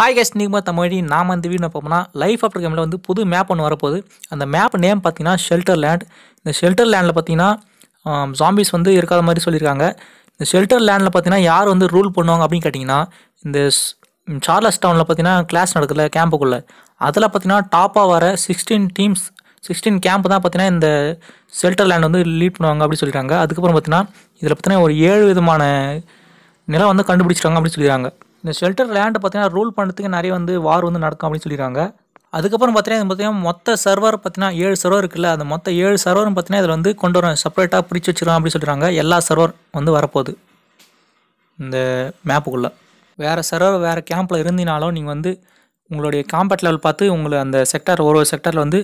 hi guys நீங்கள் பார்த்த மாதிரி நாம் வந்து வீடு பார்ப்போம்னா லைஃப் ஆஃப்டர் கேமில் வந்து புது மேப் ஒன்று வரப்போகுது அந்த மேப் நேம் பார்த்தீங்கன்னா ஷெல்டர் லேண்ட் இந்த ஷெல்டர் லேண்டில் பார்த்தீங்கன்னா ஜாம்பிஸ் வந்து இருக்காத மாதிரி சொல்லியிருக்காங்க இந்த ஷெல்டர் லேண்டில் பார்த்தீங்கன்னா யார் வந்து ரூல் பண்ணுவாங்க அப்படின்னு கேட்டிங்கன்னா இந்த சார்லஸ் டவுனில் பார்த்தீங்கன்னா கிளாஸ் நடக்கல கேம்புக்குள்ளே அதில் பார்த்தீங்கன்னா டாப்பாக வர சிக்ஸ்டீன் டீம்ஸ் சிக்ஸ்டீன் கேம்ப் தான் பார்த்தீங்கன்னா இந்த ஷெல்டர் லேண்ட் வந்து லீட் பண்ணுவாங்க அப்படின்னு சொல்லிடுறாங்க அதுக்கப்புறம் பார்த்தீங்கன்னா இதில் பார்த்தீங்கன்னா ஒரு ஏழு விதமான நிலம் வந்து கண்டுபிடிச்சிட்டாங்க அப்படின்னு சொல்லிடுறாங்க இந்த ஷெல்டர் லேண்டு பார்த்தீங்கன்னா ரூல் பண்ணுறதுக்கு நிறைய வந்து வார் வந்து நடக்கும் அப்படின்னு சொல்லிடுறாங்க அதுக்கப்புறம் பார்த்தீங்கன்னா இது பார்த்தீங்கன்னா மொத்த சர்வர் பார்த்தீங்கன்னா ஏழு சர்வர் இருக்குல்ல அந்த மொத்த ஏழு சர்வரும் பார்த்தீங்கன்னா இதில் வந்து கொண்டு வரோம் செப்பரேட்டாக பிரித்து வச்சுருவோம் அப்படின்னு சொல்லிடுறாங்க எல்லா சர்வர் வந்து வரப்போகுது இந்த மேப்புக்குள்ளே வேறு சர்வர் வேறு கேம்பில் இருந்தினாலும் நீங்கள் வந்து உங்களுடைய காம்பேட் லெவல் பார்த்து உங்களை அந்த செக்டர் ஒரு ஒரு செக்டரில் வந்து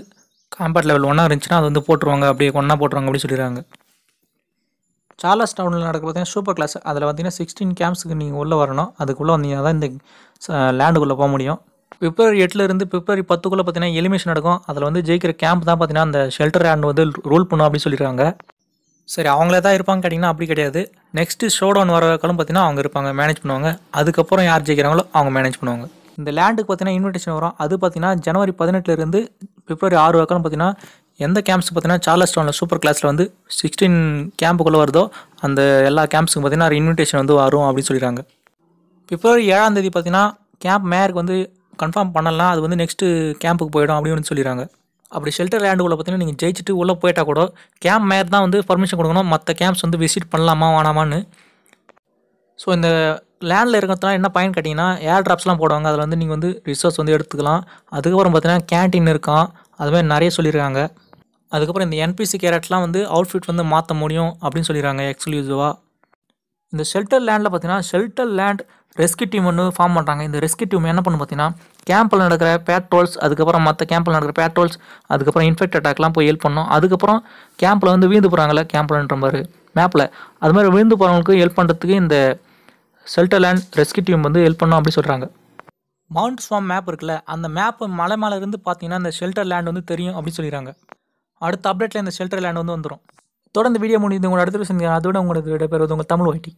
காம்பேட் லெவல் ஒன்றா இருந்துச்சுன்னா அது வந்து போட்டுருவாங்க அப்படியே ஒன்றா போட்டுருவாங்க அப்படின்னு சொல்லிடுறாங்க சார்லஸ் டவுனில் நடக்க பார்த்தீங்கன்னா சூப்பர் கிளாஸ் அதில் பார்த்தீங்கன்னா சிக்ஸ்டீன் கேம்ப்ஸுக்கு நீங்கள் உள்ளே வரணும் அதுக்குள்ளே வந்தீங்கன்னா தான் இந்த லேண்டுக்குள்ளே போக முடியும் பிப்ரவரி எட்டுலேருந்து பிப்ரவரி பத்துக்குள்ளே பார்த்தீங்கன்னா எலிமினேஷன் நடக்கும் அதில் வந்து ஜெயிக்கிற கேம்ப் தான் பார்த்தீங்கன்னா அந்த ஷெல்டர் ஹேண்ட் வந்து ரூல் பண்ணும் அப்படின்னு சொல்லியிருக்காங்க சரி அவங்களே தான் இருப்பாங்க கேட்டிங்கன்னா அப்படி கிடையாது நெக்ஸ்ட்டு ஷோ டவுன் வர காலம் பார்த்தீங்கன்னா அவங்க இருப்பாங்க மேனேஜ் பண்ணுவாங்க அதுக்கப்புறம் யார் ஜெயிக்கிறாங்களோ அவங்க மேனேஜ் பண்ணுவாங்க இந்த லேண்டுக்கு பார்த்தீங்கன்னா இன்விடேஷன் வரும் அது பார்த்தீங்கன்னா ஜனவரி பதினெட்டுலேருந்து பிப்ரவரி ஆறு வரைக்கும் பார்த்தீங்கன்னா எந்த கேம்ப்ஸ் பார்த்தீங்கன்னா சார்லஸ் டவுனில் சூப்பர் கிளாஸில் வந்து சிக்ஸ்டீன் கேம்புக்குள்ளே வருதோ அந்த எல்லா கேம்ப்ஸுக்கும் பார்த்தீங்கன்னா இன்விடேஷன் வந்து வரும் அப்படின்னு சொல்லிடுறாங்க பிப்ரவரி ஏழாம் தேதி பார்த்தீங்கன்னா கேம்ப் மேயருக்கு வந்து கன்ஃபார்ம் பண்ணலாம் அது வந்து நெக்ஸ்ட்டு கேம்புக்கு போயிடும் அப்படின்னு சொல்லிடுறாங்க அப்படி ஷெல்டர் லேண்டுக்குள்ளே பார்த்தீங்கன்னா நீங்கள் ஜெயிச்சுட்டு உள்ளே போயிட்டால் கூட கேம்ப் மேயர் தான் வந்து பர்மிஷன் கொடுக்கணும் மற்ற கேம்ப்ஸ் வந்து விசிட் பண்ணலாமா வேணாமான்னு ஸோ இந்த லேண்டில் இருக்கிறதுனால என்ன பயன் கேட்டிங்கன்னா ஏர் ட்ராப்ஸ்லாம் போடுவாங்க அதில் வந்து நீங்கள் வந்து ரிசோர்ஸ் வந்து எடுத்துக்கலாம் அதுக்கப்புறம் பார்த்தீங்கன்னா கேன்டீன் இருக்கான் அதுமாதிரி நிறைய சொல்லியிருக்காங்க அதுக்கப்புறம் இந்த என்பிசி கேரட்லாம் வந்து அவுட்ஃபிட் வந்து மாற்ற முடியும் அப்படின்னு சொல்லிடுறாங்க எக்ஸ்க்ளூசிவாக இந்த ஷெல்டர் லேண்டில் பார்த்தீங்கன்னா ஷெல்டர் லேண்ட் ரெஸ்கி டீம் ஒன்று ஃபார்ம் பண்ணுறாங்க இந்த ரெஸ்கி டீம் என்ன பண்ணு பார்த்தீங்கன்னா கேம்பில் நடக்கிற பேட்ரோல்ஸ் அதுக்கப்புறம் மற்ற கேம்பில் நடக்கிற பேட்ரோல்ஸ் அதுக்கப்புறம் இன்ஃபெக்ட் அட்டாக்லாம் போய் ஹெல்ப் பண்ணோம் அதுக்கப்புறம் கேம்பில் வந்து வீழ்ந்து போகிறாங்களே கேம்பில்ன்ற மாதிரி மேப்பில் அது மாதிரி விழுந்து போகிறவங்களுக்கு ஹெல்ப் பண்ணுறதுக்கு இந்த ஷெல்டர் லேண்ட் ரெஸ்கி டீம் வந்து ஹெல்ப் பண்ணோம் அப்படி சொல்கிறாங்க மவுண்ட் ஸ்வாம் மேப் இருக்குல்ல அந்த மேப் மலை மேலேருந்து பார்த்தீங்கன்னா அந்த ஷெல்டர் லேண்ட் வந்து தெரியும் அப்படின்னு சொல்லிடுறாங்க அடுத்த அப்டேட்டில் இந்த ஷெல்டர் லேண்ட் வந்து வந்துடும் தொடர்ந்து வீடியோ முடிந்து உங்களோட அடுத்த விஷயம் அதோட உங்களுக்கு விடைபெறுவது உங்கள் தமிழ் ஒய்டி